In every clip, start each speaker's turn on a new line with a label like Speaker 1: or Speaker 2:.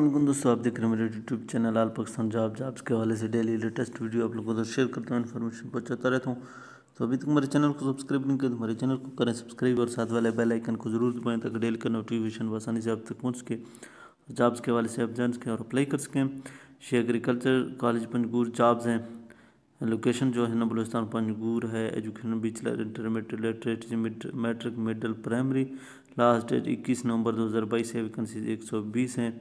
Speaker 1: दोस्तों आप देख रहे हैं मेरे YouTube channel all Pakistan job jobs के हवाले से डेली लेटेस्ट वीडियो आप लोगों को शेयर करता हूँ इन्फॉर्मेशन पहुँचाता रहता हूँ तो अभी तक मेरे चैनल को सब्सक्राइब नहीं किया तो मेरे चैनल को करें सब्सक्राइब और साथ वाले बेल आइकन को जरूर दबाएं ताकि डेली का नोटिफिकेशन आसानी से आप तक पहुँच सके जॉब्स के हवाले से आप जान सकें और अप्लाई कर सकें शे एग्रीकल्चर कॉलेज पंजगूर जॉब्स हैं लोकेशन जो है ना बलोचिस्तान पंजगूर है education bachelor intermediate literate matric middle primary last date इक्कीस नवंबर दो हज़ार बाईस है वैकेंसी एक सौ बीस हैं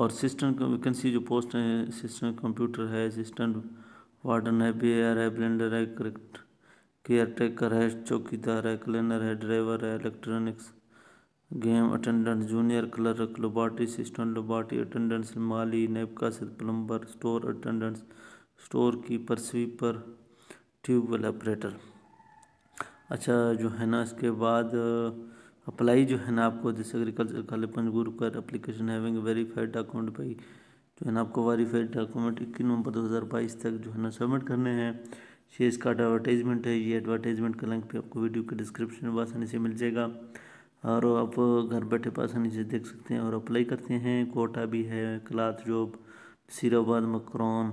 Speaker 1: और असिस्टेंट वैकेंसी जो पोस्ट हैं असिस्टेंट कंप्यूटर है असिस्टेंट वार्डन है बी है ब्लेंडर है करेक्ट केयर टेकर है चौकीदार है क्लीनर है ड्राइवर है electronics game attendant junior clerk लोबाटी असिस्टेंट लोबाटी अटेंडेंस माली नेपका से plumber store attendants store keeper sweeper tubewell operator अच्छा जो है ना इसके बाद अप्लाई जो है ना आपको जैसे एग्रीकल्चर कॉलेज पंजगुर पर अप्लीकेशन हैविंग वेरीफाइड डॉक्यूमेंट भाई जो है ना आपको वेरीफाइड डॉक्यूमेंट इक्कीस नवंबर दो हज़ार बाईस तक जो है ना सबमिट करने हैं ये इसका एडवर्टाइजमेंट है ये एडवर्टाइजमेंट का लिंक भी आपको वीडियो के डिस्क्रिप्शन में आसानी से मिल जाएगा और आप घर बैठे आसानी से देख सकते हैं और अप्लाई करते हैं कोटा भी है क्लाथ जॉब सीराबाद मकरान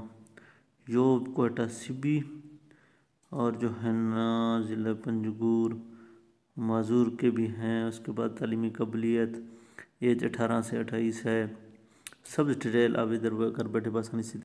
Speaker 1: जॉब कोटा सिबी और जो है ना ज़िला पंजगूर मज़ूर के भी हैं उसके बाद तलीमी कबलीत एज अठारह से अट्ठाईस है सब्ज ट्रेल आवेदन कर बैठे पास से